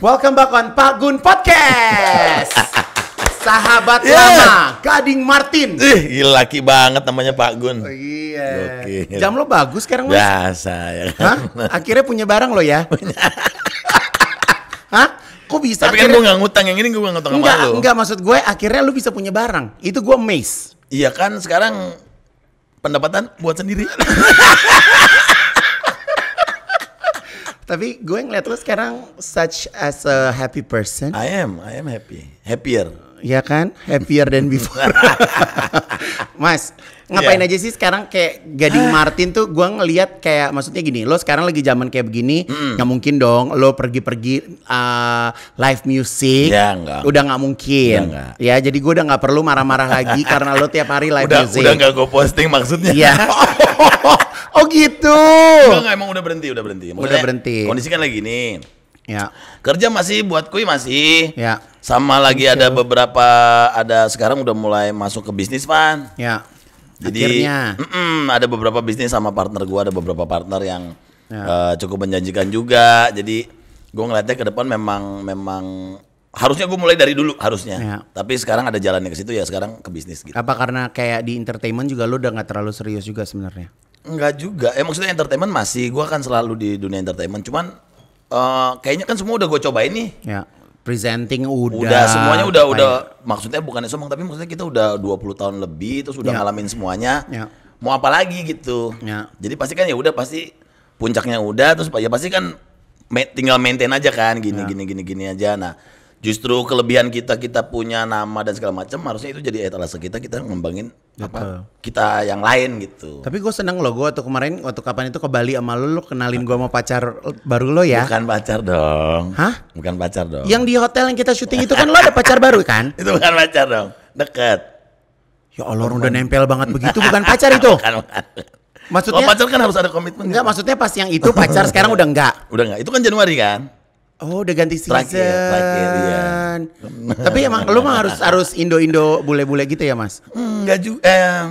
Welcome back on Pak Gun Podcast. Sahabat yeah. lama, Gading Martin. Ih, gila, laki banget namanya Pak Gun. Oh, iya. Gokil. Jam lo bagus sekarang, Mas. Biasa ya. Kan? Hah? Akhirnya punya barang lo ya? Hah? Kok bisa? Tapi kan akhirnya... kan gue gak ngutang yang ini gue gak ngutang enggak, sama lo. Enggak, maksud gue akhirnya lu bisa punya barang. Itu gue amazed. Iya kan sekarang pendapatan buat sendiri. Tapi gue ngeliat lu sekarang such as a happy person. I am, I am happy. Happier. Ya kan? Happier than before. Mas, ngapain yeah. aja sih sekarang kayak Gading ah. Martin tuh gue ngeliat kayak maksudnya gini lo sekarang lagi zaman kayak begini nggak mm. Gak mungkin dong lo pergi-pergi uh, live music ya, enggak. udah nggak mungkin ya, ya jadi gue udah nggak perlu marah-marah lagi karena lo tiap hari live udah, music udah nggak gue posting maksudnya ya. Oh gitu. Enggak, enggak, emang udah berhenti, udah berhenti. Maksudnya, udah berhenti. Kondisi kan lagi nih. Ya. Kerja masih buat kui masih. Ya. Sama lagi gitu. ada beberapa ada sekarang udah mulai masuk ke bisnis pan. Ya. Jadi Akhirnya. Mm -mm, ada beberapa bisnis sama partner gua ada beberapa partner yang ya. uh, cukup menjanjikan juga. Jadi gua ngeliatnya ke depan memang memang harusnya gue mulai dari dulu harusnya ya. tapi sekarang ada jalannya ke situ ya sekarang ke bisnis gitu apa karena kayak di entertainment juga lo udah nggak terlalu serius juga sebenarnya Enggak juga. Ya maksudnya entertainment masih gua kan selalu di dunia entertainment. Cuman uh, kayaknya kan semua udah gue cobain nih. Ya. Presenting udah. Udah semuanya udah udah ya? maksudnya bukan sombong tapi maksudnya kita udah 20 tahun lebih terus udah ya. ngalamin semuanya. Ya. Mau apa lagi gitu. Ya. Jadi pasti kan ya udah pasti puncaknya udah terus ya pasti kan tinggal maintain aja kan gini ya. gini gini gini aja. Nah, justru kelebihan kita kita punya nama dan segala macam harusnya itu jadi etalase kita kita ngembangin apa kita yang lain gitu tapi gue seneng lo gue waktu kemarin waktu kapan itu ke Bali sama lo lo kenalin gue mau pacar baru lo ya bukan pacar dong hah bukan pacar dong yang di hotel yang kita syuting itu kan lo ada pacar baru kan itu bukan pacar dong deket ya Allah Teman. udah nempel banget begitu bukan pacar itu bukan, bukan. Maksudnya oh, pacar kan harus ada komitmen. Enggak, gitu. maksudnya pas yang itu pacar sekarang udah enggak. Udah enggak. Itu kan Januari kan? Oh, udah ganti season. Terakhir, terakhir ya. Tapi emang lu mah harus harus Indo-Indo bule-bule gitu ya, Mas? Enggak hmm, juga. Eh,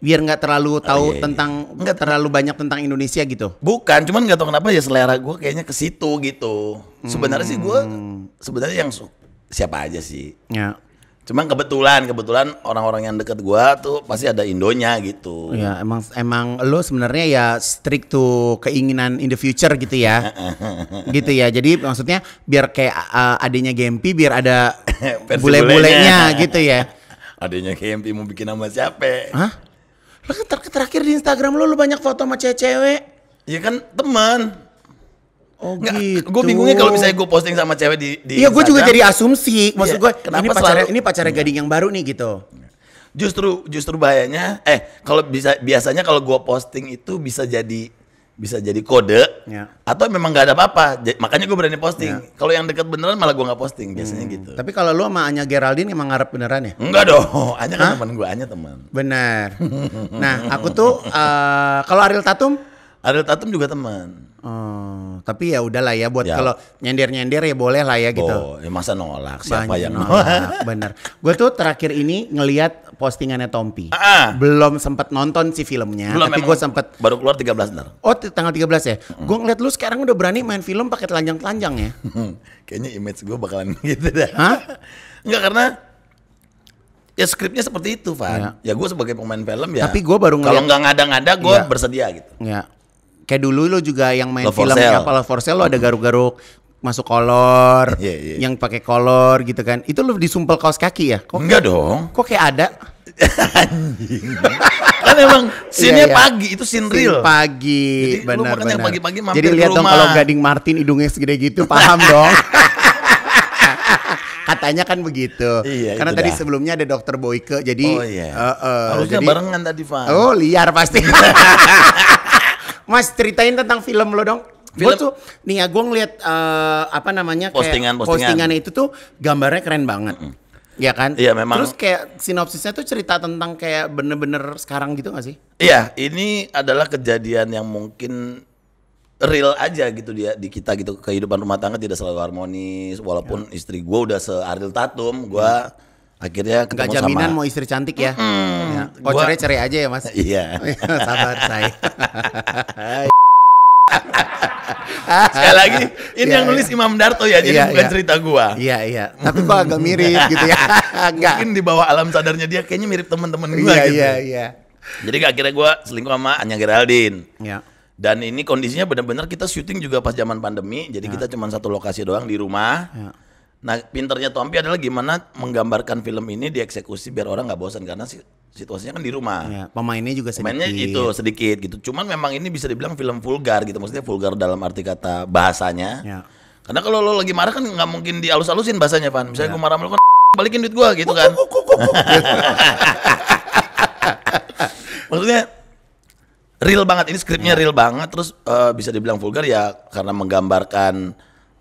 biar nggak terlalu oh, tahu oh, iya, iya. tentang nggak terlalu banyak tentang Indonesia gitu. Bukan, cuman nggak tahu kenapa ya selera gue kayaknya ke situ gitu. Sebenarnya sih gue hmm. sebenarnya yang su, siapa aja sih. Ya. Cuma kebetulan kebetulan orang-orang yang deket gua tuh pasti ada indonya gitu. Iya, emang emang lo sebenarnya ya strict to keinginan in the future gitu ya. gitu ya. Jadi maksudnya biar kayak uh, eh, adanya Gempi biar ada bule-bulenya gitu ya. adanya Gempi mau bikin nama siapa? Hah? Lo kan ter terakhir di Instagram lo lo banyak foto sama cewek-cewek. Ya kan teman. Oh Nggak, gitu. Gue bingungnya kalau misalnya gue posting sama cewek di, di Iya gue juga jadi asumsi. Maksud iya, gue ini pacarnya ini pacarnya iya. gading yang baru nih gitu. Justru justru bahayanya eh kalau bisa biasanya kalau gue posting itu bisa jadi bisa jadi kode ya. atau memang nggak ada apa-apa makanya gue berani posting ya. kalau yang dekat beneran malah gue nggak posting hmm. biasanya hmm. gitu tapi kalau lu sama Anya Geraldine emang ngarep beneran ya enggak dong Anya kan teman gue Anya teman benar nah aku tuh uh, kalau Ariel Tatum Ariel Tatum juga teman. Oh, tapi ya udahlah ya buat ya. kalau nyender-nyender ya boleh lah ya gitu. Oh, ya masa nolak? Siapa Banyak yang nolak? nolak. Bener. Gue tuh terakhir ini ngelihat postingannya Tompi. Ah. ah. Belum sempat nonton si filmnya, Belum tapi gue sempat baru keluar 13 belas Oh, tanggal 13 ya. Mm. Gue ngeliat lu sekarang udah berani main film pakai telanjang-telanjang ya. Hmm, kayaknya image gue bakalan gitu dah. Hah? Enggak karena ya skripnya seperti itu Van. Ya, ya gue sebagai pemain film ya. Tapi gue baru ngeliat. Kalau nggak ngada-ngada gue ya. bersedia gitu. Ya kayak dulu lo juga yang main Love film apa Love for Sale lo ada garuk-garuk masuk kolor, yeah, yeah. Iya. yang pakai kolor gitu kan. Itu lo disumpel kaos kaki ya? Kok, Enggak dong. Kok kayak ada? kan emang iya, sinnya iya, pagi, itu sin real. pagi, benar benar. pagi-pagi Jadi lihat dong kalau Gading Martin hidungnya segede gitu, paham dong. Katanya kan begitu. Iya, Karena tadi dah. sebelumnya ada Dokter Boyke, jadi oh, iya. uh, uh, harusnya jadi, barengan tadi Pak. Oh liar pasti. Mas ceritain tentang film lo dong. Film. Gue tuh nih ya gue ngeliat uh, apa namanya postingan, kayak postingan postingan itu tuh gambarnya keren banget. Mm -hmm. Ya kan? Iya memang. Terus kayak sinopsisnya tuh cerita tentang kayak bener-bener sekarang gitu gak sih? Iya, ini adalah kejadian yang mungkin real aja gitu dia di kita gitu kehidupan rumah tangga tidak selalu harmonis walaupun ya. istri gue udah seadil tatum gue ya akhirnya ketemu Gak jaminan sama, mau istri cantik ya, hmm, ya. vouchernya cerai aja ya mas iya sabar saya Sekali lagi, ini iya, yang nulis iya. Imam Darto ya, jadi iya, bukan cerita gua. Iya, iya. Tapi kok agak mirip gitu ya. Enggak. Mungkin di bawah alam sadarnya dia kayaknya mirip teman-teman gua gitu. Iya, iya, Jadi akhirnya gua selingkuh sama Anya Geraldine. Iya. Dan ini kondisinya benar-benar kita syuting juga pas zaman pandemi, jadi kita cuma satu lokasi doang di rumah. Iya. Nah, pinternya Tompi adalah gimana menggambarkan film ini dieksekusi biar orang nggak bosan karena situasinya kan di rumah. Ya, pemainnya juga sedikit. Pemainnya itu sedikit gitu. Cuman memang ini bisa dibilang film vulgar gitu. Maksudnya vulgar dalam arti kata bahasanya. Ya. Karena kalau lo lagi marah kan nggak mungkin dialus-alusin bahasanya, Van. Misalnya ya. gue marah kan balikin duit gue gitu kan. Maksudnya real banget ini skripnya real banget terus uh, bisa dibilang vulgar ya karena menggambarkan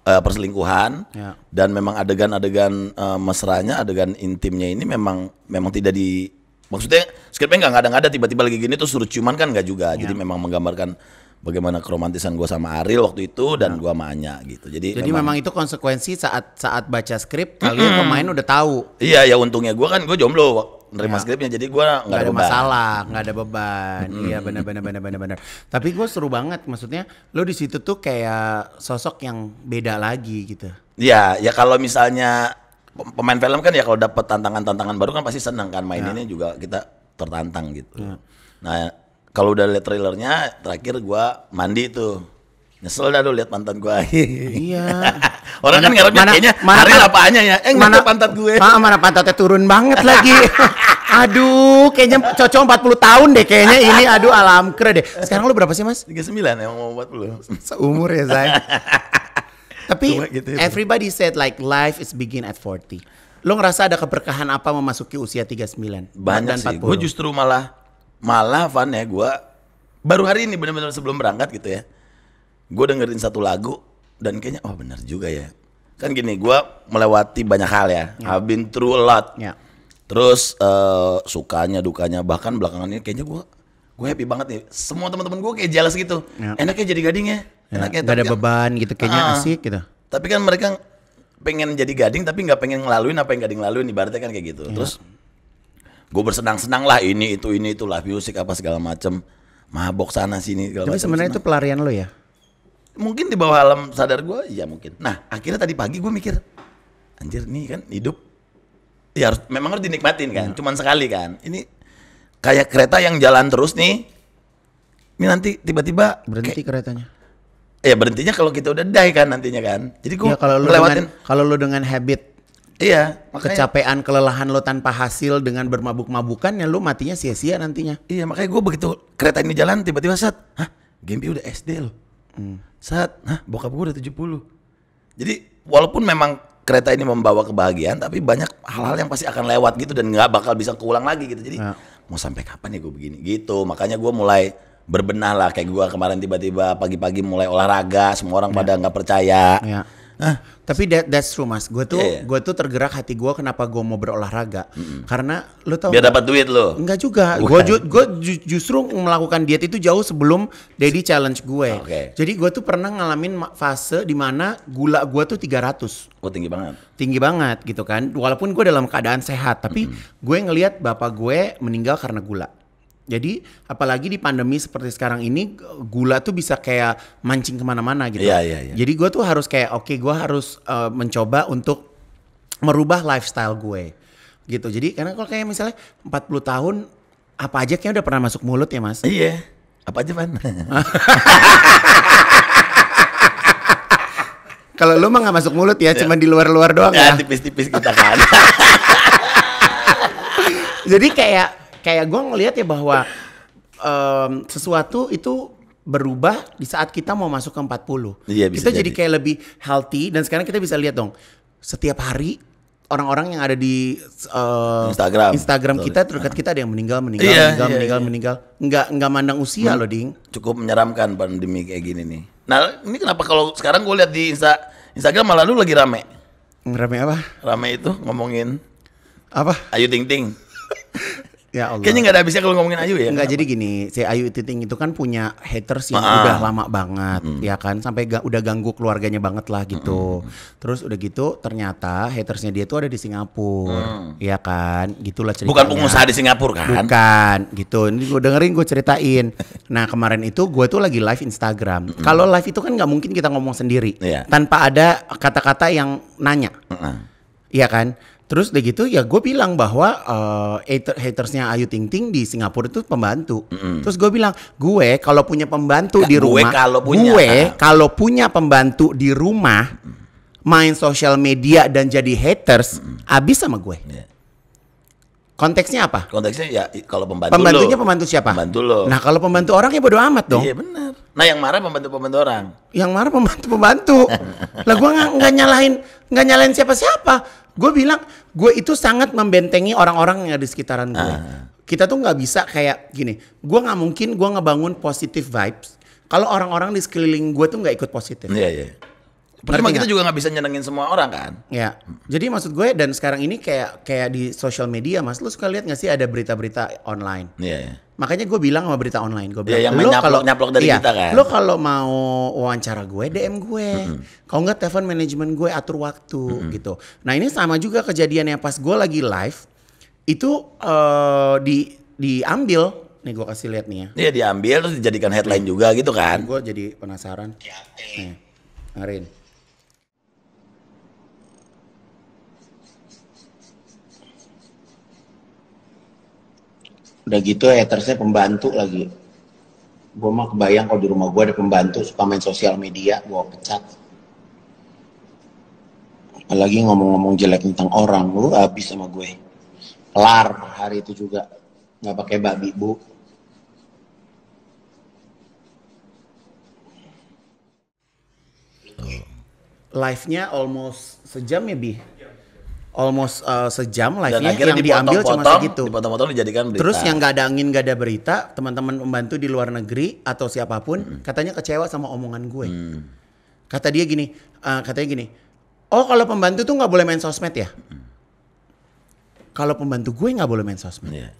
uh, perselingkuhan ya. dan memang adegan-adegan uh, mesranya, adegan intimnya ini memang memang tidak di maksudnya skripnya nggak ada ada tiba-tiba lagi gini tuh suruh ciuman kan nggak juga. Ya. Jadi memang menggambarkan bagaimana keromantisan gue sama Ariel waktu itu dan ya. gue sama Anya gitu. Jadi Jadi memang, memang itu konsekuensi saat saat baca skrip kalian pemain udah tahu. Iya ya untungnya gue kan gue jomblo nerima ya. skripnya jadi gue nggak ada, ada masalah nggak ada beban iya benar benar benar benar benar tapi gue seru banget maksudnya lo di situ tuh kayak sosok yang beda lagi gitu ya ya kalau misalnya pemain film kan ya kalau dapet tantangan-tantangan baru kan pasti seneng kan maininnya ya. juga kita tertantang gitu. Ya. Nah, kalau udah liat trailernya terakhir gue mandi tuh. Nyesel dah lu lihat pantat gua. Iya. Orang kan mana, kan ngarepnya kayaknya mana, ya? Eh, mana pantat gue. Ma, ah, mana pantatnya turun banget lagi. Aduh, kayaknya cocok 40 tahun deh kayaknya ini. Aduh, alam keren deh. Sekarang lu berapa sih, Mas? 39, emang mau 40. Seumur ya, Zai. Tapi gitu, gitu. everybody said like life is begin at 40. Lo ngerasa ada keberkahan apa memasuki usia 39? Banyak sih. Gue justru malah malah fan ya gue baru hari ini benar-benar sebelum berangkat gitu ya. Gue dengerin satu lagu dan kayaknya oh benar juga ya. Kan gini, gue melewati banyak hal ya. Yeah. I've been through a lot. Yeah Terus uh, sukanya dukanya bahkan belakangan ini kayaknya gue gue happy banget nih. Semua teman-teman gue kayak jelas gitu. Ya. Enaknya jadi gading ya. ya Enaknya ya, gak ada beban gitu kayaknya uh, asik gitu. Tapi kan mereka pengen jadi gading tapi nggak pengen ngelaluin apa yang gading laluin ibaratnya kan kayak gitu. Ya. Terus gue bersenang-senang lah ini itu ini itu live music apa segala macem mabok sana sini tapi sebenarnya itu pelarian lo ya mungkin di bawah alam sadar gue ya mungkin nah akhirnya tadi pagi gue mikir anjir nih kan hidup ya harus memang harus dinikmatin kan ya. cuman sekali kan ini kayak kereta yang jalan terus nih ini nanti tiba-tiba berhenti kayak, keretanya ya berhentinya kalau kita udah die kan nantinya kan jadi gua ya, kalau lu dengan, kalau lu dengan habit Iya, makanya, kecapean kelelahan lo tanpa hasil dengan bermabuk-mabukan ya lu matinya sia-sia nantinya. Iya, makanya gue begitu kereta ini jalan tiba-tiba saat, hah, Gempi udah SD lo. Hmm. Saat, hah, bokap gue udah 70. Jadi walaupun memang kereta ini membawa kebahagiaan tapi banyak hal-hal yang pasti akan lewat gitu dan nggak bakal bisa keulang lagi gitu jadi ya. mau sampai kapan ya gue begini gitu makanya gue mulai berbenah lah kayak gue kemarin tiba-tiba pagi-pagi mulai olahraga semua orang ya. pada nggak percaya ya. Ah, tapi that, that's true mas. Gue tuh yeah, yeah. gue tuh tergerak hati gue kenapa gue mau berolahraga. Mm-hmm. Karena lo tau. Biar dapat duit lo. Enggak juga. Gue ju, ju, justru melakukan diet itu jauh sebelum daddy challenge gue. Okay. Jadi gue tuh pernah ngalamin fase dimana gula gue tuh 300. Oh tinggi banget. Tinggi banget gitu kan. Walaupun gue dalam keadaan sehat, tapi mm-hmm. gue ngelihat bapak gue meninggal karena gula. Jadi apalagi di pandemi seperti sekarang ini gula tuh bisa kayak mancing kemana-mana gitu. Yeah, yeah, yeah. Jadi gue tuh harus kayak oke okay, gue harus uh, mencoba untuk merubah lifestyle gue gitu. Jadi karena kalau kayak misalnya 40 tahun apa aja kayak udah pernah masuk mulut ya mas? Iya. Apa aja man? kalau lu mah gak masuk mulut ya, yeah. cuman di luar-luar doang ya. ya. Tipis-tipis ya, tipis -tipis kita kan. Jadi kayak kayak gue ngelihat ya bahwa um, sesuatu itu berubah di saat kita mau masuk ke 40. Iya, bisa kita jadi. jadi kayak lebih healthy dan sekarang kita bisa lihat dong setiap hari orang-orang yang ada di uh, Instagram Instagram kita terdekat kita ada yang meninggal meninggal iya, meninggal iya, meninggal iya. meninggal nggak nggak mandang usia hmm. loh ding cukup menyeramkan pandemi kayak gini nih nah ini kenapa kalau sekarang gue lihat di Insta Instagram malah lu lagi rame rame apa rame itu ngomongin apa Ayu Ting Ting Ya Allah. Kayaknya nggak ada habisnya kalau ngomongin Ayu ya. Nggak jadi gini, si Ayu Titing itu kan punya haters yang Maaf. Ah. udah lama banget, mm. ya kan, sampai ga, udah ganggu keluarganya banget lah gitu. Mm. Terus udah gitu, ternyata hatersnya dia tuh ada di Singapura, mm. ya kan, gitulah ceritanya. Bukan pengusaha di Singapura kan? Bukan, gitu. Ini gue dengerin, gue ceritain. nah kemarin itu gue tuh lagi live Instagram. Mm. Kalau live itu kan nggak mungkin kita ngomong sendiri, yeah. tanpa ada kata-kata yang nanya, mm. ya kan. Terus udah gitu ya gue bilang bahwa uh, hater hatersnya Ayu Ting Ting di Singapura itu pembantu. Mm-hmm. Terus gue bilang gue kalau punya pembantu Gak, di rumah, gue kalau punya, gue ah. kalau punya pembantu di rumah main sosial media dan jadi haters, mm-hmm. abis sama gue. Yeah. Konteksnya apa? Konteksnya ya kalau pembantu. Pembantunya lo. pembantu siapa? Pembantu lo. Nah kalau pembantu orang ya bodo amat dong. Iya benar. Nah yang marah pembantu pembantu orang. Yang marah pembantu pembantu. lah gue nggak nyalain nggak nyalain siapa siapa Gue bilang gue itu sangat membentengi orang-orang yang ada di sekitaran gue. Uh. Ah. Kita tuh nggak bisa kayak gini. Gue nggak mungkin gue ngebangun positif vibes kalau orang-orang di sekeliling gue tuh nggak ikut positif. Iya yeah, iya. Yeah tapi Percuma kita juga nggak bisa nyenengin semua orang kan. Ya. Jadi maksud gue dan sekarang ini kayak kayak di sosial media mas, lu suka lihat nggak sih ada berita-berita online? Iya. Yeah, yeah. Makanya gue bilang sama berita online gue iya, bilang, yeah, yang lo kalau nyaplok dari iya, kita kan. Lo kalau mau wawancara gue DM gue, mm -hmm. kalau nggak telepon manajemen gue atur waktu mm -hmm. gitu. Nah ini sama juga kejadiannya pas gue lagi live itu uh, di diambil Nih gue kasih lihat nih ya. Iya diambil terus dijadikan headline juga gitu kan. Gue jadi penasaran. Iya, nih, Arin. udah gitu hatersnya pembantu lagi gue mah kebayang kalau di rumah gue ada pembantu suka main sosial media gue pecat apalagi ngomong-ngomong jelek tentang orang lu habis sama gue kelar hari itu juga nggak pakai babi bu live-nya almost sejam ya bi almost uh, sejam live-nya yang diambil cuma segitu. Dipotong-potong dijadikan berita. Terus yang nggak ada angin nggak ada berita, teman-teman membantu di luar negeri atau siapapun hmm. katanya kecewa sama omongan gue. Hmm. Kata dia gini, uh, katanya gini, oh kalau pembantu tuh nggak boleh main sosmed ya? Hmm. Kalau pembantu gue nggak boleh main sosmed. Yeah.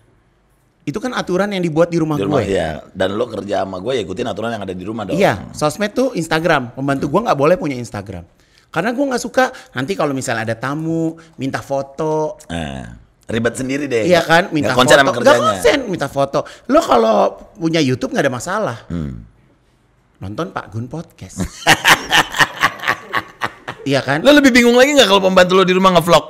Itu kan aturan yang dibuat di rumah, di rumah gue. Ya. Dan lo kerja sama gue ya ikutin aturan yang ada di rumah dong. Iya, sosmed tuh Instagram. Pembantu hmm. gue nggak boleh punya Instagram karena gue nggak suka nanti kalau misalnya ada tamu minta foto. Eh ribet sendiri deh. Iya kan, minta gak konsen foto. Sama kerjanya. Gak konsen, minta foto. Lo kalau punya YouTube nggak ada masalah. Hmm. Nonton Pak Gun podcast. iya kan? Lo lebih bingung lagi nggak kalau pembantu lo di rumah ngevlog?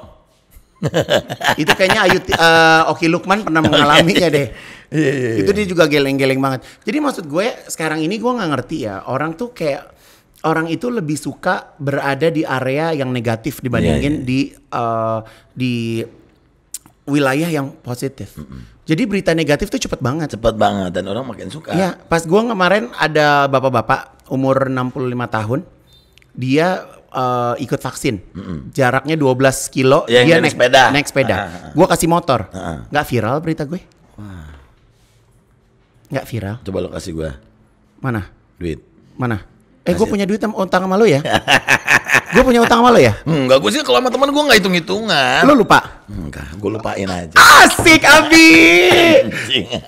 itu kayaknya Ayu uh, Oki Lukman pernah oh, iya, mengalaminya iya, deh. Iya, itu dia juga geleng-geleng banget. Jadi maksud gue sekarang ini gue nggak ngerti ya orang tuh kayak orang itu lebih suka berada di area yang negatif dibandingin yeah, yeah. Iya. di uh, di wilayah yang positif. Mm -hmm. Jadi berita negatif tuh cepet banget. Cepet banget dan orang makin suka. Iya, pas gua kemarin ada bapak-bapak umur 65 tahun. Dia uh, ikut vaksin. Mm -hmm. Jaraknya 12 kilo ya, dia naik sepeda. Naik sepeda. Ah, ah, ah. Gua kasih motor. Ah, ah. viral berita gue. Wah. Gak viral. Coba lo kasih gua. Mana? Duit. Mana? Eh gue punya duit sama utang sama lu ya? gue punya utang sama lu ya? Enggak, gue sih kalau sama teman gue nggak hitung hitungan. Lo lupa? Enggak, gue lupain aja. Asik Abi.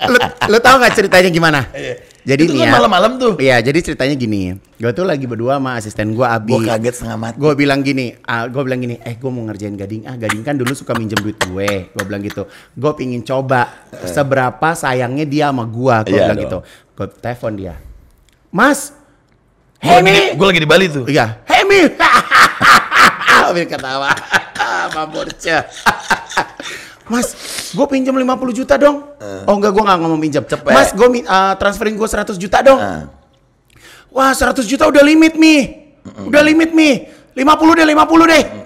lo, lu tau gak ceritanya gimana? Iya. Jadi itu kan ya. malam-malam tuh. Iya, jadi ceritanya gini. Gue tuh lagi berdua sama asisten gue Abi. Gue kaget setengah mati. Gue bilang gini, ah, gue bilang gini, eh gue mau ngerjain Gading. Ah, Gading kan dulu suka minjem duit gue. Gue bilang gitu. Gue pingin coba eh. seberapa sayangnya dia sama gue. Gue iya bilang dong. gitu. Gue telepon dia. Mas, Hemi. Gue lagi di Bali tuh. Iya. Hemi. Amir ketawa. Mamborce. Mas, gue pinjam 50 juta dong. Uh. Oh enggak, gue nggak ngomong pinjam. Cepet. Mas, gue uh, transferin gue 100 juta dong. Uh. Wah, 100 juta udah limit mi. Uh -uh. Udah limit mi. 50 deh, 50 deh. Uh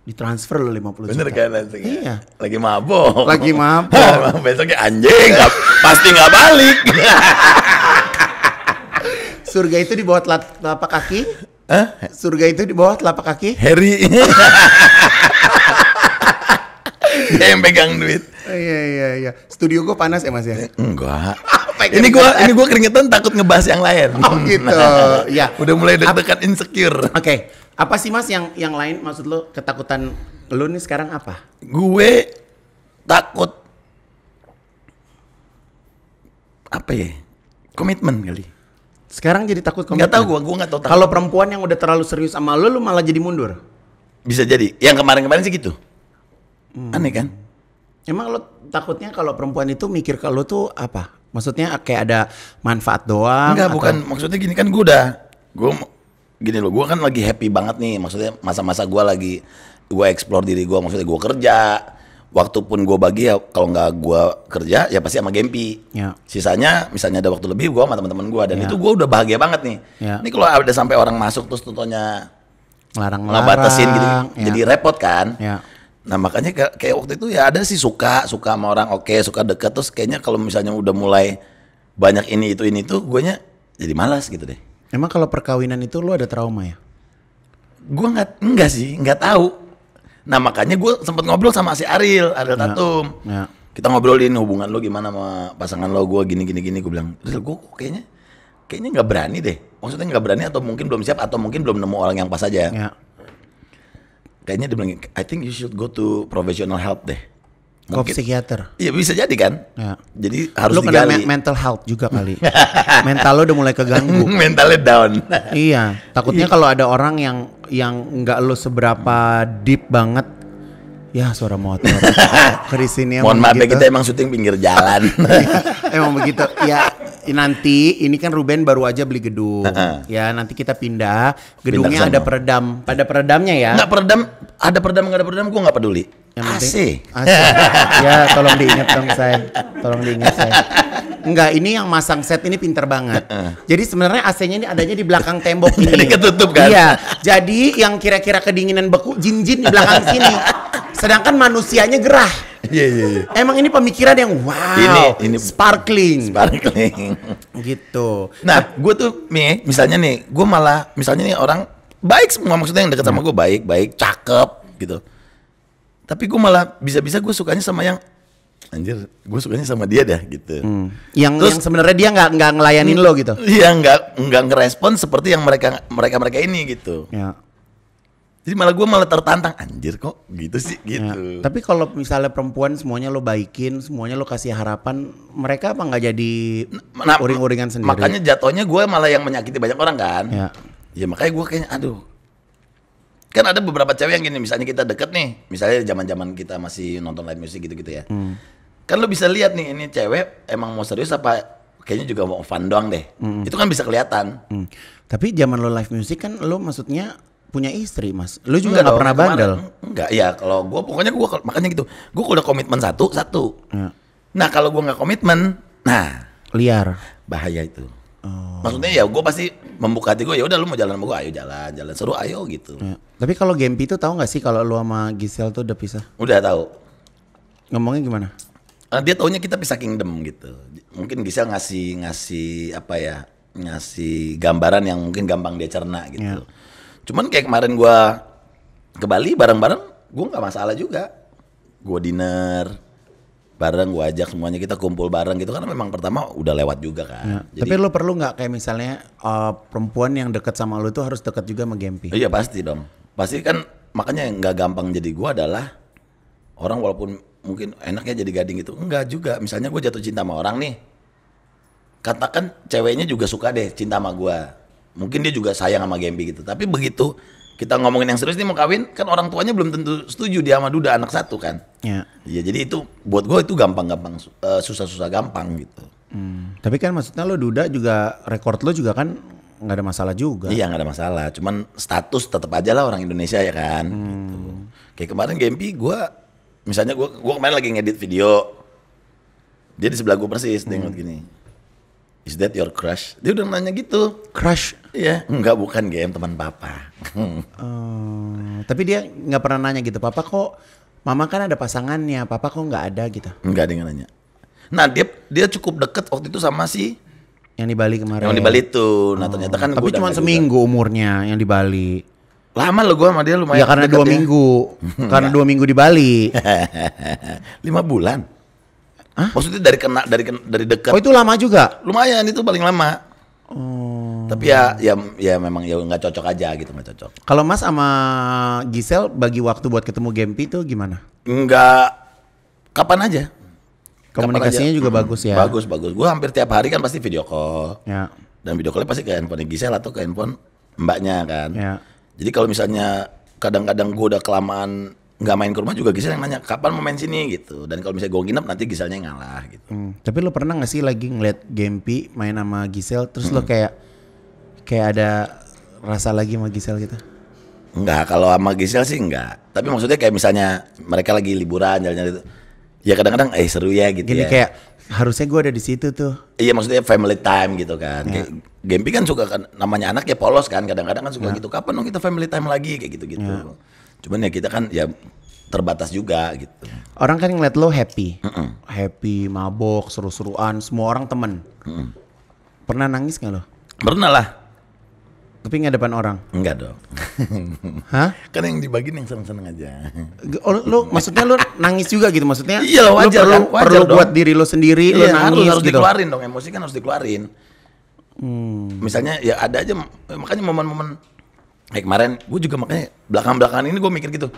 ditransfer lo 50 Bener juta. Bener kan langsung. Iya. Lagi mabok. Lagi mabok. Besoknya anjing, gak, pasti nggak balik. Surga itu di bawah telapak kaki? Hah? Surga itu di bawah telapak kaki? Harry. Dia yang pegang duit. Oh, iya iya iya. Studio gue panas ya Mas ya? Eh, enggak. ini gua ini gua keringetan takut ngebahas yang lain. Oh gitu. ya. Udah mulai deg-degan insecure. Oke. Okay. Apa sih Mas yang yang lain maksud lo ketakutan lo nih sekarang apa? Gue takut apa ya? Komitmen kali. Sekarang jadi takut komitmen. Gak tau gue, gue gak tau. Kalau perempuan yang udah terlalu serius sama lo, lo malah jadi mundur. Bisa jadi. Yang kemarin-kemarin sih gitu. Hmm. Aneh kan? Emang lo takutnya kalau perempuan itu mikir ke lo tuh apa? Maksudnya kayak ada manfaat doang? Enggak, atau... bukan. Maksudnya gini kan gue udah, gue gini loh, gue kan lagi happy banget nih. Maksudnya masa-masa gue lagi gue explore diri gue. Maksudnya gue kerja, waktu pun gue bagi ya kalau nggak gue kerja ya pasti sama Gempi. Ya. Sisanya misalnya ada waktu lebih gue sama teman-teman gue dan ya. itu gue udah bahagia banget nih. Ya. Ini kalau ada sampai orang masuk terus tentunya larang batasin gitu ya. jadi repot kan. Ya. Nah makanya kayak, waktu itu ya ada sih suka suka sama orang oke okay, suka deket terus kayaknya kalau misalnya udah mulai banyak ini itu ini tuh gue nya jadi malas gitu deh. Emang kalau perkawinan itu lu ada trauma ya? Gue nggak enggak sih nggak tahu Nah makanya gue sempet ngobrol sama si Ariel, Ariel ya. Tatum. Ya. Kita ngobrolin hubungan lo gimana sama pasangan lo, gue gini gini gini. Gue bilang, Ariel gue kayaknya kayaknya nggak berani deh. Maksudnya nggak berani atau mungkin belum siap atau mungkin belum nemu orang yang pas aja. Ya. Kayaknya dia bilang, I think you should go to professional help deh. Mungkin, psikiater. Iya bisa jadi kan. Ya. Jadi harus lu digali. kena mental health juga kali. mental lo udah mulai keganggu. Mentalnya down. iya. Takutnya iya. kalau ada orang yang yang nggak lo seberapa deep banget ya suara motor ini mohon maaf ya, begitu. kita emang syuting pinggir jalan emang begitu ya nanti ini kan Ruben baru aja beli gedung ya nanti kita pindah gedungnya pindah ada peredam pada peredamnya ya nggak peredam ada peredam nggak ada peredam gue nggak peduli yang penting, AC. ya tolong diingat dong saya tolong diingat saya Enggak, ini yang masang set ini pinter banget. Uh. Jadi sebenarnya AC-nya ini adanya di belakang tembok ini. Jadi ketutup kan? Iya. Jadi yang kira-kira kedinginan beku jin-jin di belakang sini. Sedangkan manusianya gerah. Iya, iya, iya. Emang ini pemikiran yang wow, ini, ini sparkling. Sparkling. gitu. Nah, gue tuh nih, misalnya nih, gue malah misalnya nih orang baik semua maksudnya yang dekat sama nah. gue baik, baik, cakep gitu. Tapi gue malah bisa-bisa gue sukanya sama yang anjir gue sukanya sama dia dah gitu hmm. yang, Terus, yang sebenarnya dia nggak nggak ngelayanin lo gitu iya nggak nggak ngerespon seperti yang mereka mereka mereka ini gitu ya. jadi malah gue malah tertantang anjir kok gitu sih ya. gitu tapi kalau misalnya perempuan semuanya lo baikin semuanya lo kasih harapan mereka apa nggak jadi nah, uring-uringan sendiri makanya jatuhnya gue malah yang menyakiti banyak orang kan ya, ya makanya gue kayaknya aduh kan ada beberapa cewek yang gini misalnya kita deket nih misalnya zaman zaman kita masih nonton live music gitu gitu ya hmm kan lo bisa lihat nih ini cewek emang mau serius apa kayaknya juga mau fun doang deh. Hmm. Itu kan bisa kelihatan. Hmm. Tapi zaman lo live music kan lo maksudnya punya istri mas lo juga nggak pernah bandel nggak ya kalau gue pokoknya gue makanya gitu gue udah komitmen satu satu ya. nah kalau gue nggak komitmen nah liar bahaya itu oh. maksudnya ya gue pasti membuka hati gue ya udah lo mau jalan sama gue ayo jalan jalan seru ayo gitu ya. tapi kalau Gempi itu tahu nggak sih kalau lo sama Gisel tuh udah pisah udah tahu ngomongnya gimana Ah, dia taunya kita pisah kingdom gitu. Mungkin bisa ngasih ngasih apa ya? ngasih gambaran yang mungkin gampang dia cerna gitu. Yeah. Cuman kayak kemarin gua ke Bali bareng-bareng gua nggak masalah juga. Gua dinner bareng gua ajak semuanya kita kumpul bareng gitu karena memang pertama udah lewat juga kan. Ya. Jadi, Tapi lo perlu nggak kayak misalnya uh, perempuan yang dekat sama lo itu harus dekat juga sama Gempi? Iya pasti dong. Pasti kan makanya yang nggak gampang jadi gua adalah orang walaupun mungkin enaknya jadi gading gitu. Enggak juga. Misalnya gue jatuh cinta sama orang nih. Katakan ceweknya juga suka deh cinta sama gue. Mungkin dia juga sayang sama Gembi gitu. Tapi begitu kita ngomongin yang serius nih mau kawin, kan orang tuanya belum tentu setuju dia sama Duda anak satu kan. ya, Ya jadi itu buat gue itu gampang-gampang eh, susah-susah gampang gitu. Hmm. Tapi kan maksudnya lo Duda juga rekor lo juga kan nggak ada masalah juga. Iya nggak ada masalah. Cuman status tetap aja lah orang Indonesia ya kan. Hmm. Gitu. Kayak kemarin Gempi gue misalnya gua gua kemarin lagi ngedit video dia di sebelah gua persis hmm. dengan gini is that your crush dia udah nanya gitu crush iya nggak bukan game teman papa hmm, tapi dia nggak pernah nanya gitu papa kok mama kan ada pasangannya papa kok nggak ada gitu nggak ada yang nanya nah dia dia cukup deket waktu itu sama si yang di Bali kemarin yang di Bali tuh nah ternyata kan oh, tapi cuma seminggu juga. umurnya yang di Bali Lama lo gue sama dia lumayan. Ya karena dua ya. minggu, karena dua minggu di Bali. Lima bulan. Hah? Maksudnya dari kena dari dari dekat. Oh itu lama juga? Lumayan itu paling lama. Oh. Tapi ya ya ya memang ya nggak cocok aja gitu nggak cocok. Kalau Mas sama Gisel bagi waktu buat ketemu Gempi itu gimana? Enggak kapan aja. Komunikasinya kapan juga hmm, bagus ya. Bagus bagus. Gue hampir tiap hari kan pasti video call. Ya. Dan video callnya pasti ke handphone Gisel atau ke handphone mbaknya kan. Ya jadi kalau misalnya kadang-kadang gue udah kelamaan nggak main ke rumah juga Gisel yang nanya kapan mau main sini gitu dan kalau misalnya gue nginep nanti Giselnya ngalah gitu hmm. tapi lo pernah nggak sih lagi ngeliat Gempi main sama Gisel terus hmm. lo kayak kayak ada rasa lagi sama Gisel gitu Enggak, kalau sama Gisel sih enggak. Tapi maksudnya kayak misalnya mereka lagi liburan jalan-jalan itu. Ya kadang-kadang eh seru ya gitu Gini ya. kayak harusnya gue ada di situ tuh. Iya maksudnya family time gitu kan. Ya. Gempi kan suka kan namanya anak ya polos kan. Kadang-kadang kan suka ya. gitu. Kapan dong kita family time lagi kayak gitu-gitu. Ya. Cuman ya kita kan ya terbatas juga gitu. Orang kan ngeliat lo happy, mm -mm. happy, mabok, seru-seruan, semua orang temen. Mm -mm. Pernah nangis nggak lo? Pernah lah. Tapi nggak depan orang? Enggak dong. Hah? Kan yang dibagiin yang seneng-seneng aja. Oh, lo maksudnya lo nangis juga gitu maksudnya? Iya lo wajar lo perlu, kan? wajar perlu dong. buat diri lo sendiri iya, lo nangis harus, gitu. dikeluarin dong emosi kan harus dikeluarin. Hmm. Misalnya ya ada aja makanya momen-momen kayak kemarin gue juga makanya belakang belakang ini gue mikir gitu.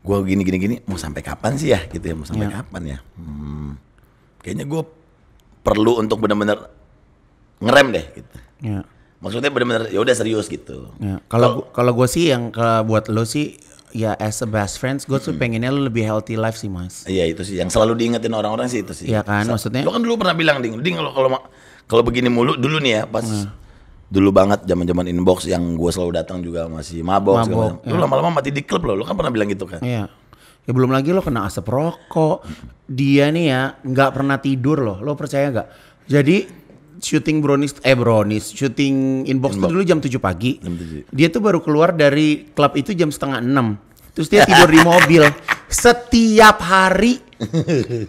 Gue gini gini gini mau sampai kapan sih ya gitu ya mau sampai ya. kapan ya? Hmm, kayaknya gue perlu untuk benar-benar ngerem deh gitu. Ya maksudnya benar-benar ya udah serius gitu. Kalau ya. kalau gue sih yang ke buat lo sih ya as a best friends gue tuh hmm. pengennya lo lebih healthy life sih mas iya itu sih yang selalu diingetin orang-orang sih itu sih iya kan Sa maksudnya lo kan dulu pernah bilang ding ding kalau kalau begini mulu dulu nih ya pas hmm. dulu banget zaman zaman inbox yang gue selalu datang juga masih mabok, mabok ya. Lo lama-lama mati di klub lo lo kan pernah bilang gitu kan iya ya belum lagi lo kena asap rokok dia nih ya nggak pernah tidur lo, lo percaya nggak jadi Shooting Brownies eh Brownies Shooting inbox, inbox. Tuh dulu jam 7 pagi. Jam 7. Dia tuh baru keluar dari klub itu jam setengah enam. Terus dia tidur di mobil setiap hari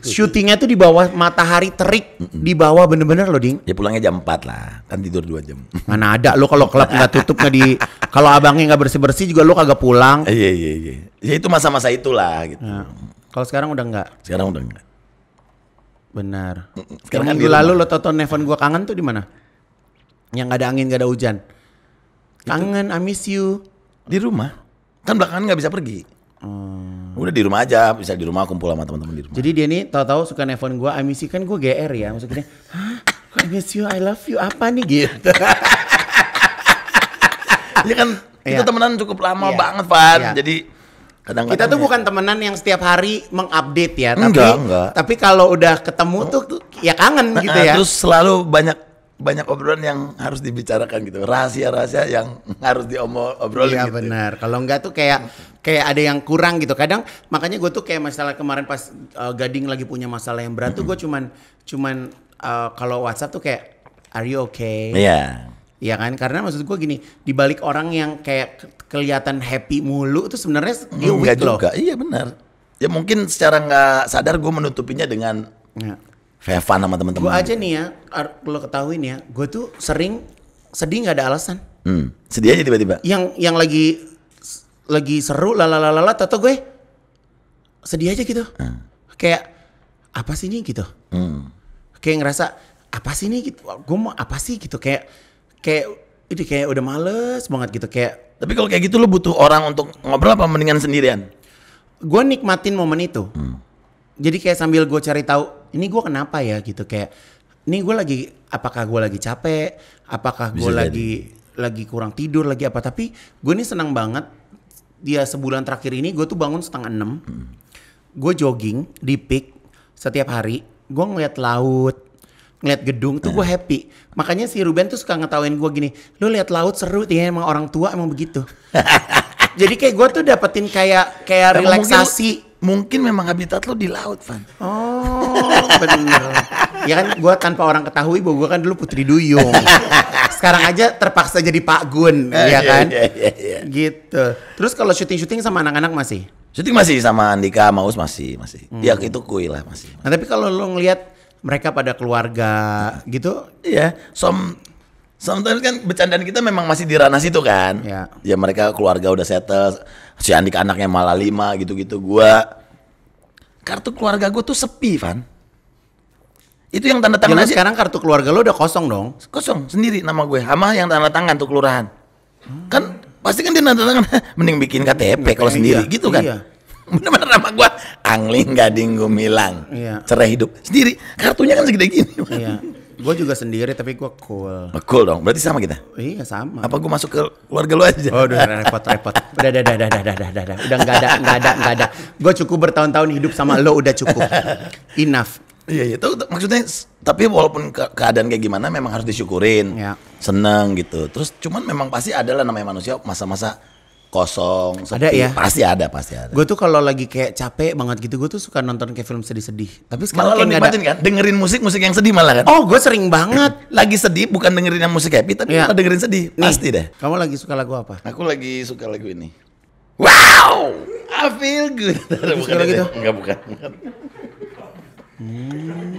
syutingnya tuh di bawah matahari terik mm -mm. di bawah bener-bener loh ding ya pulangnya jam 4 lah kan tidur dua jam mana ada lo kalau klub nggak tutup nggak di kalau abangnya nggak bersih bersih juga lo kagak pulang iya iya iya ya itu masa-masa itulah gitu nah, kalau sekarang udah nggak sekarang udah nggak Benar. Sekarang kan di minggu lalu lo tonton nelfon gue kangen tuh di mana? Yang gak ada angin, gak ada hujan. Kangen, I miss you. Di rumah. Kan belakangan nggak bisa pergi. Hmm. Udah di rumah aja, bisa di rumah kumpul sama teman-teman di rumah. Jadi dia nih tahu-tahu suka nelfon gue, I miss you kan gue GR ya, maksudnya, "Hah? I miss you, I love you." Apa nih gitu. Iya. Ini kan kita ya. temenan cukup lama ya. banget, Van. Ya. Jadi kadang kita tuh ya. bukan temenan yang setiap hari mengupdate ya tapi enggak, tapi kalau udah ketemu tuh oh. ya kangen nah, gitu eh, ya terus selalu banyak banyak obrolan yang harus dibicarakan gitu rahasia-rahasia yang harus diomong iya, gitu. benar kalau enggak tuh kayak kayak ada yang kurang gitu kadang makanya gue tuh kayak masalah kemarin pas uh, gading lagi punya masalah yang berat tuh gue cuman cuman uh, kalau WhatsApp tuh kayak are you okay yeah ya kan karena maksud gue gini dibalik orang yang kayak kelihatan happy mulu itu sebenarnya hmm, dia weak loh juga. iya benar ya mungkin secara nggak sadar gue menutupinya dengan ya. Fevan sama teman-teman gue aja nih ya lo ketahuin ya gue tuh sering sedih nggak ada alasan hmm, sedih aja tiba-tiba yang yang lagi lagi seru lalalalala, tato gue sedih aja gitu hmm. kayak apa sih ini gitu hmm. kayak ngerasa apa sih ini gitu gue mau apa sih gitu kayak kayak itu kayak udah males banget gitu kayak tapi kalau kayak gitu lu butuh orang untuk ngobrol apa mendingan sendirian gue nikmatin momen itu hmm. jadi kayak sambil gue cari tahu ini gue kenapa ya gitu kayak ini gue lagi apakah gue lagi capek apakah gue lagi lagi kurang tidur lagi apa tapi gue ini senang banget dia sebulan terakhir ini gue tuh bangun setengah enam hmm. gue jogging di peak setiap hari gue ngeliat laut ngeliat gedung tuh gue iya. happy. Makanya si Ruben tuh suka ngetawain gue gini, lu lihat laut seru ya emang orang tua emang begitu. Jadi kayak gue tuh dapetin kayak kayak relaksasi. Mungkin, mungkin memang habitat lu di laut, Van. Oh, bener. ya kan gue tanpa orang ketahui bahwa gue kan dulu putri duyung. Sekarang aja terpaksa jadi Pak Gun, iya, ya iya, kan? Yeah, yeah, yeah, gitu. Terus kalau syuting-syuting sama anak-anak masih? Syuting masih sama Andika, Maus masih, masih. Ya, hmm. Ya itu kuil lah masih. Nah, tapi kalau lo ngelihat mereka pada keluarga gitu. Iya, som Sometimes kan bercandaan kita memang masih di ranah situ kan. Ya. ya mereka keluarga udah settle, si Andik anaknya malah lima gitu-gitu. Gua kartu keluarga gue tuh sepi, Van. Itu yang tanda tangan aja. sekarang kartu keluarga lo udah kosong dong. Kosong sendiri nama gue. Hama yang tanda tangan tuh kelurahan. Hmm. Kan pasti kan dia tanda tangan mending bikin KTP iya, kalau iya, sendiri iya. gitu kan. Iya bener-bener nama gue angling gading gumilang iya. cerai hidup sendiri kartunya kan segede gini iya. gue juga sendiri tapi gue cool oh, cool dong berarti sama kita iya sama apa gue masuk ke keluarga lu aja oh udah repot repot udah udah udah udah udah udah udah udah nggak ada nggak ada nggak ada gue cukup bertahun-tahun hidup sama lo udah cukup enough Iya, iya. Tuh, maksudnya, tapi walaupun ke keadaan kayak gimana, memang harus disyukurin, ya. seneng gitu. Terus, cuman memang pasti adalah namanya manusia masa-masa kosong, sepi. Ada ya? Pasti ada, pasti ada. Gue tuh kalau lagi kayak capek banget gitu, gue tuh suka nonton kayak film sedih-sedih. Tapi sekarang malah lo nikmatin ada... kan? Dengerin musik-musik yang sedih malah kan? Oh, gue sering banget. lagi sedih bukan dengerin yang musik happy, tapi ya. dengerin sedih. Nih, pasti deh. Kamu lagi suka lagu apa? Aku lagi suka lagu ini. Wow! I feel good. Bukan suka gitu? Enggak, bukan. bukan. Hmm.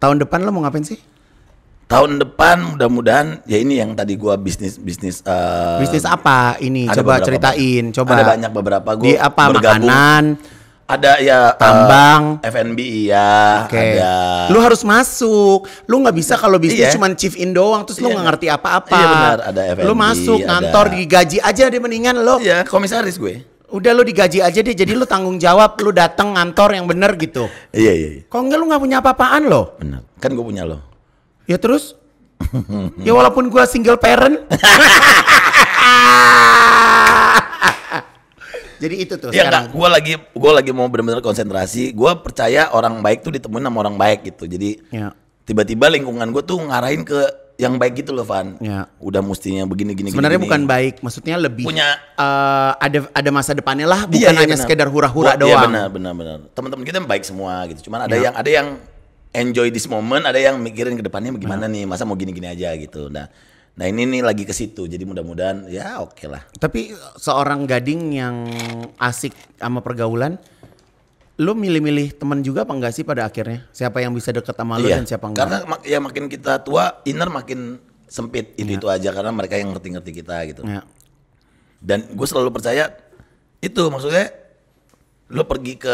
Tahun depan lo mau ngapain sih? tahun depan mudah-mudahan ya ini yang tadi gua bisnis bisnis uh, bisnis apa ini coba ceritain coba ada banyak beberapa gua di apa bergabung. makanan ada ya eh, tambang uh, FNB iya okay. ada lu harus masuk lu nggak bisa kalau bisnis iya. cuma chief in doang terus iya. lu nggak ngerti apa-apa iya ada FNB lu masuk ada... kantor digaji aja deh mendingan lo iya komisaris gue udah lu digaji aja deh jadi lu tanggung jawab lu datang ngantor yang bener gitu iya iya, iya. kok enggak lu nggak punya apa-apaan lo benar kan gue punya lo Ya terus? ya walaupun gue single parent. Jadi itu tuh. Ya sekarang. enggak, gue lagi gue lagi mau benar-benar konsentrasi. Gue percaya orang baik tuh ditemuin sama orang baik gitu. Jadi ya. tiba-tiba lingkungan gue tuh ngarahin ke yang baik gitu loh Van. Ya. Udah mestinya begini gini. Sebenarnya bukan baik, maksudnya lebih punya uh, ada ada masa depannya lah, iya, bukan iya, iya, hanya bener. sekedar hura-hura iya, doang. Iya benar benar benar. Teman-teman kita baik semua gitu. Cuman ada ya. yang ada yang enjoy this moment, ada yang mikirin ke depannya gimana nah. nih, masa mau gini-gini aja gitu. Nah, nah ini nih lagi ke situ. Jadi mudah-mudahan ya oke okay lah. Tapi seorang gading yang asik sama pergaulan lu milih-milih teman juga apa enggak sih pada akhirnya? Siapa yang bisa deket sama lu iya, dan siapa enggak? Karena ya makin kita tua, inner makin sempit itu iya. itu aja karena mereka yang ngerti-ngerti kita gitu. Ya. Dan gue selalu percaya itu maksudnya lu pergi ke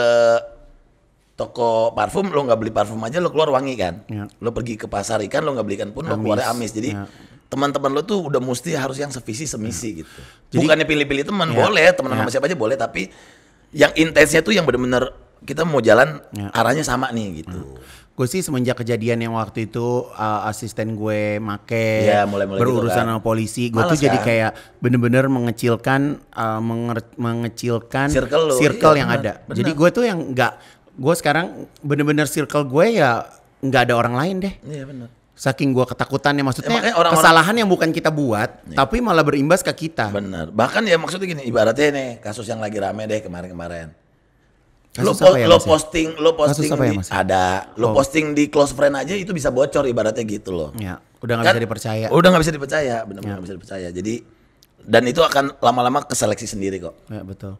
toko parfum lo nggak beli parfum aja lo keluar wangi kan ya. lo pergi ke pasar ikan lo nggak belikan pun amis. lo keluar amis jadi ya. teman-teman lo tuh udah mesti harus yang sevisi semisi ya. gitu jadi, bukannya pilih-pilih teman ya. boleh teman ya. sama siapa aja boleh tapi yang intensnya tuh yang bener-bener kita mau jalan ya. arahnya sama nih gitu ya. Hmm. Gue sih semenjak kejadian yang waktu itu uh, asisten gue make ya, mulai -mulai gitu berurusan gitu kan. sama polisi, gue tuh kan? jadi kayak bener-bener mengecilkan uh, mengecilkan circle, circle iya, yang bener, ada. Bener. Jadi gue tuh yang nggak gue sekarang bener-bener circle gue ya nggak ada orang lain deh. Iya benar. Saking gue ketakutannya eh, maksudnya ya, orang, kesalahan yang bukan kita buat ya. tapi malah berimbas ke kita. Bener. Bahkan ya maksudnya gini ibaratnya nih kasus yang lagi rame deh kemarin-kemarin. Lo, po ya, lo ya? posting, lo posting ya, di, ada, lo oh. posting di close friend aja itu bisa bocor ibaratnya gitu loh. Ya, udah nggak kan, bisa dipercaya. Udah nggak bisa dipercaya, benar-benar ya. nggak ya. bisa dipercaya. Jadi dan itu akan lama-lama keseleksi sendiri kok. Ya, betul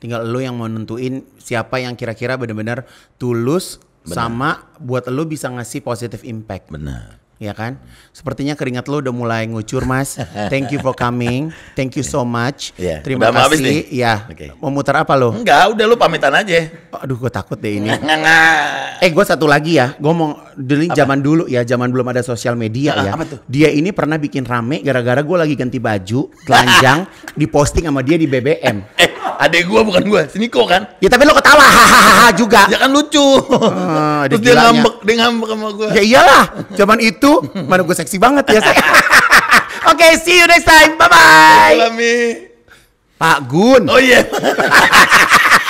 tinggal lo yang mau nentuin siapa yang kira-kira benar-benar tulus Bener. sama buat lo bisa ngasih positive impact. Benar ya kan? Sepertinya keringat lo udah mulai ngucur, Mas. Thank you for coming. Thank you so much. Yeah. Terima udah kasih. Nih? Ya. Okay. Mau muter apa lo? Enggak, udah lo pamitan aja. Aduh, gue takut deh ini. eh, gue satu lagi ya. Gue mau dulu zaman dulu ya, zaman belum ada sosial media ah, ya. Apa tuh? Dia ini pernah bikin rame gara-gara gue lagi ganti baju telanjang diposting sama dia di BBM. Eh, Adek gua bukan gua, si Niko kan. Ya tapi lo ketawa hahaha juga. Ya kan lucu. Uh, Terus dia gilanya. ngambek, dia ngambek sama gua. Ya iyalah, zaman itu mana gua seksi banget ya. Oke, okay, see you next time. Bye bye. Pak Gun. Oh iya. Yeah.